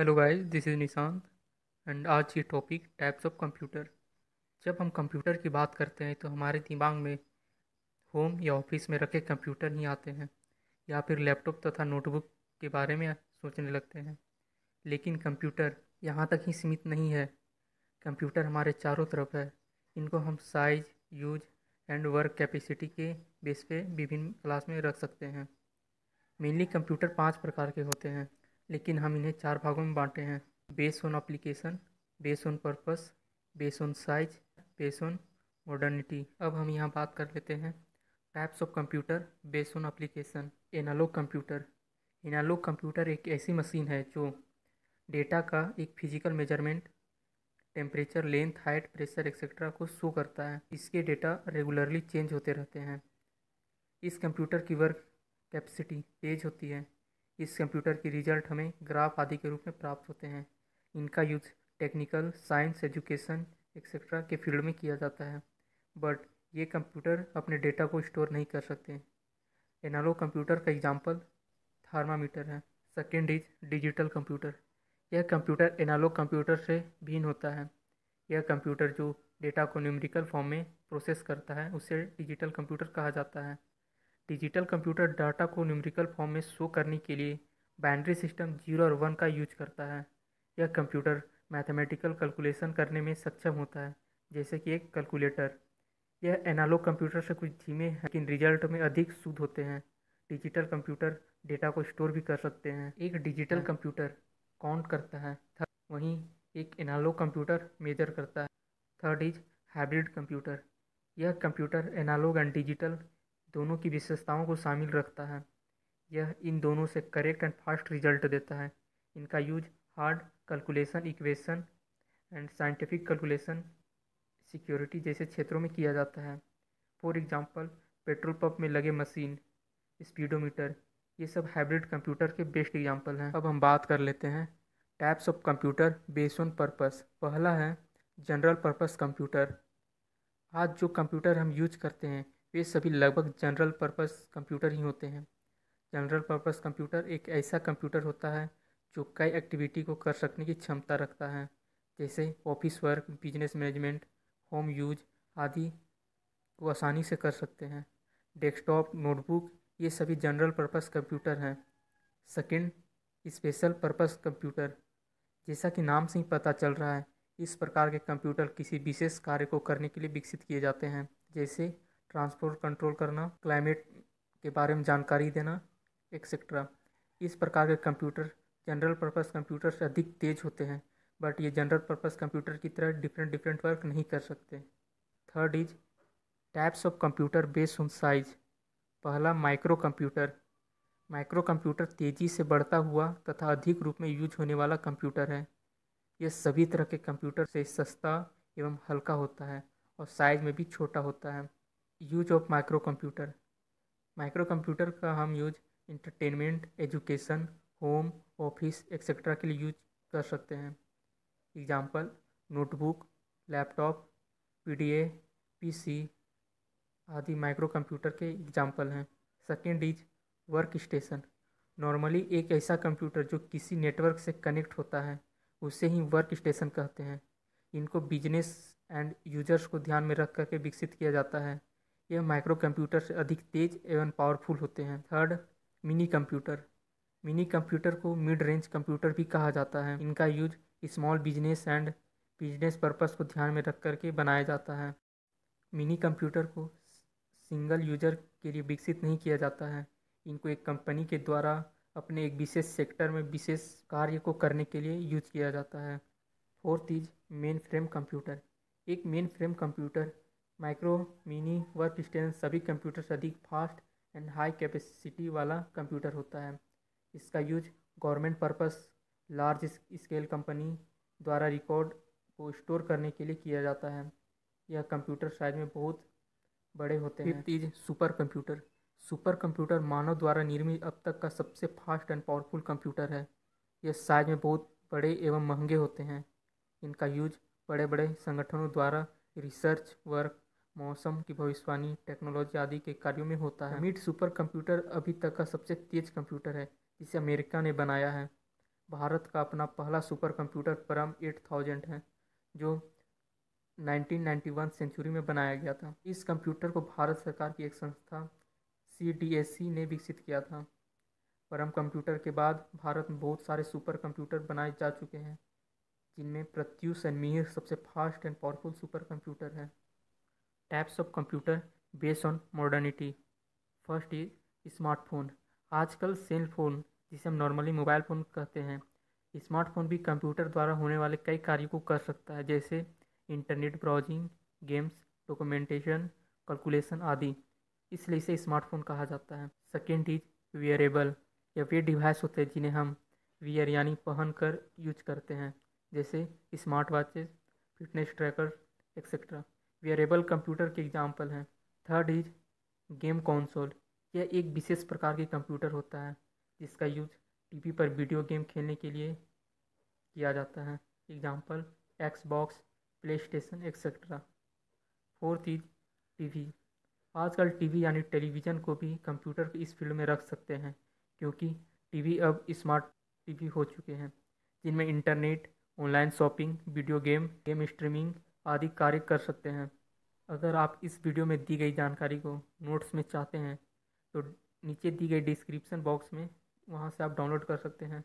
hello guys this is Nishan and आज की topic types of computer जब हम कंप्यूटर की बात करते हैं तो हमारे दिमाग में होम या ऑफिस में रखे कंप्यूटर ही आते हैं या फिर लैपटॉप तथा नोटबुक के बारे में सोचने लगते हैं लेकिन कंप्यूटर यहाँ तक ही सीमित नहीं है कंप्यूटर हमारे चारों तरफ है इनको हम size use and work capacity के बेस पे विभिन्न क्लास में रख सकते हैं मेनली कंप्यूटर पाँच प्रकार के होते हैं लेकिन हम इन्हें चार भागों में बांटे हैं base on application base on purpose base on size base on modernity अब हम यहाँ बात कर लेते हैं types of computer base on application analog computer analog computer एक ऐसी मशीन है जो डेटा का एक physical measurement temperature length height pressure etcetera को शो करता है इसके डेटा रेगुलरली चेंज होते रहते हैं इस कंप्यूटर की वर्क कैपेसिटी तेज होती है इस कंप्यूटर की रिजल्ट हमें ग्राफ आदि के रूप में प्राप्त होते हैं इनका use technical science education etcetera के फील्ड में किया जाता है बट ये कंप्यूटर अपने डेटा को स्टोर नहीं कर सकते एनालॉग कंप्यूटर का एग्जाम्पल थर्मामीटर है सेकेंड इज डिजिटल कंप्यूटर यह कंप्यूटर एनालॉग कंप्यूटर से भिन्न होता है यह कंप्यूटर जो डेटा को न्यूमेरिकल फॉर्म में प्रोसेस करता है उसे डिजिटल कंप्यूटर कहा जाता है डिजिटल कंप्यूटर डाटा को न्यूमेरिकल फॉर्म में शो करने के लिए बाइनरी सिस्टम जीरो और वन का यूज करता है यह कंप्यूटर मैथमेटिकल कैलकुलेशन करने में सक्षम होता है जैसे कि एक कैलकुलेटर यह एनालॉग कंप्यूटर से कुछ धीमे हैं लेकिन रिजल्ट में अधिक शुद्ध होते हैं डिजिटल कंप्यूटर डेटा को स्टोर भी कर सकते हैं एक डिजिटल कंप्यूटर काउंट करता है वहीं एक एनालॉग कंप्यूटर मेजर करता है थर्ड इज हाइब्रिड कंप्यूटर यह कंप्यूटर एनालॉग एंड डिजिटल दोनों की विशेषताओं को शामिल रखता है यह इन दोनों से करेक्ट एंड फास्ट रिजल्ट देता है इनका use hard calculation equation and scientific calculation security जैसे क्षेत्रों में किया जाता है फॉर एग्जांपल पेट्रोल पंप में लगे मशीन स्पीडोमीटर ये सब हाइब्रिड कंप्यूटर के बेस्ट एग्जांपल हैं अब हम बात कर लेते हैं types of computer base on purpose पहला है जनरल पर्पस कंप्यूटर आज जो कंप्यूटर हम यूज करते हैं वे सभी लगभग जनरल पर्पस कंप्यूटर ही होते हैं जनरल पर्पस कंप्यूटर एक ऐसा कंप्यूटर होता है जो कई एक्टिविटी को कर सकने की क्षमता रखता है जैसे office work business management home use आदि को आसानी से कर सकते हैं डेस्कटॉप नोटबुक ये सभी जनरल पर्पस कंप्यूटर हैं सेकंड स्पेशल पर्पस कंप्यूटर जैसा कि नाम से ही पता चल रहा है इस प्रकार के कंप्यूटर किसी विशेष कार्य को करने के लिए विकसित किए जाते हैं जैसे ट्रांसपोर्ट कंट्रोल करना क्लाइमेट के बारे में जानकारी देना एक्सेट्रा इस प्रकार के कंप्यूटर जनरल पर्पस कंप्यूटर से अधिक तेज होते हैं बट ये जनरल पर्पस कंप्यूटर की तरह डिफरेंट डिफरेंट वर्क नहीं कर सकते third is types of computer based on size पहला माइक्रो कंप्यूटर माइक्रो कंप्यूटर तेज़ी से बढ़ता हुआ तथा अधिक रूप में यूज होने वाला कंप्यूटर है यह सभी तरह के कंप्यूटर से सस्ता एवं हल्का होता है और साइज में भी छोटा होता है use of microcomputer microcomputer का हम use entertainment education home office etcetera के लिए यूज कर सकते हैं example notebook laptop PDA, PC आदि माइक्रो कंप्यूटर के एग्जाम्पल हैं second is workstation normally एक ऐसा कंप्यूटर जो किसी नेटवर्क से कनेक्ट होता है उसे ही वर्क स्टेशन कहते हैं इनको बिजनेस एंड यूजर्स को ध्यान में रख करके विकसित किया जाता है यह माइक्रो कंप्यूटर से अधिक तेज एवं पावरफुल होते हैं third minicomputer minicomputer को मिड रेंज कंप्यूटर भी कहा जाता है इनका use small business and business purpose को ध्यान में रख करके बनाया जाता है मिनी कंप्यूटर को सिंगल यूजर के लिए विकसित नहीं किया जाता है इनको एक कंपनी के द्वारा अपने एक विशेष सेक्टर में विशेष कार्य को करने के लिए यूज किया जाता है fourth is mainframe computer एक mainframe computer micro mini workstation सभी कंप्यूटर अधिक फास्ट एंड हाई कैपेसिटी वाला कंप्यूटर होता है इसका use government purpose large scale company द्वारा रिकॉर्ड को स्टोर करने के लिए किया जाता है यह कंप्यूटर साइज में बहुत बड़े होते हैं तीज सुपर कंप्यूटर सुपर कंप्यूटर मानव द्वारा निर्मित अब तक का सबसे फास्ट एंड पावरफुल कंप्यूटर है यह साइज में बहुत बड़े एवं महंगे होते हैं इनका यूज बड़े बड़े संगठनों द्वारा रिसर्च वर्क मौसम की भविष्यवाणी टेक्नोलॉजी आदि के कार्यों में होता है मीट सुपर कंप्यूटर अभी तक का सबसे तेज कंप्यूटर है जिसे अमेरिका ने बनाया है भारत का अपना पहला supercomputer Param eight thousand है जो 1991 सेंचुरी में बनाया गया था इस कंप्यूटर को भारत सरकार की एक संस्था सी ने विकसित किया था परम कंप्यूटर के बाद भारत में बहुत सारे सुपर कंप्यूटर बनाए जा चुके हैं जिनमें प्रत्युष एंड मिहिर सबसे fast and powerful supercomputer है types of computer based on modernity first is smartphone आजकल सेल फोन जिसे हम नॉर्मली मोबाइल फ़ोन कहते हैं स्मार्टफोन भी कंप्यूटर द्वारा होने वाले कई कार्यों को कर सकता है जैसे internet browsing games documentation calculation आदि इसलिए इसे स्मार्टफोन कहा जाता है सेकेंड इज वियरेबल या वे डिवाइस होते हैं जिन्हें हम वियर यानी पहन कर यूज करते हैं जैसे smart watches fitness tracker etcetera wearable computer के एग्जाम्पल हैं थर्ड इज गेम कौनसोल यह एक विशेष प्रकार के कंप्यूटर होता है जिसका यूज टीवी पर वीडियो गेम खेलने के लिए किया जाता है example Xbox PlayStation etcetera fourth is TV आजकल टीवी यानी टेलीविज़न को भी कंप्यूटर इस फील्ड में रख सकते हैं क्योंकि टीवी अब स्मार्ट टीवी हो चुके हैं जिनमें internet online shopping video game game streaming आदि कार्य कर सकते हैं अगर आप इस वीडियो में दी गई जानकारी को नोट्स में चाहते हैं तो नीचे दी गई डिस्क्रिप्सन बॉक्स में वहाँ से आप डाउनलोड कर सकते हैं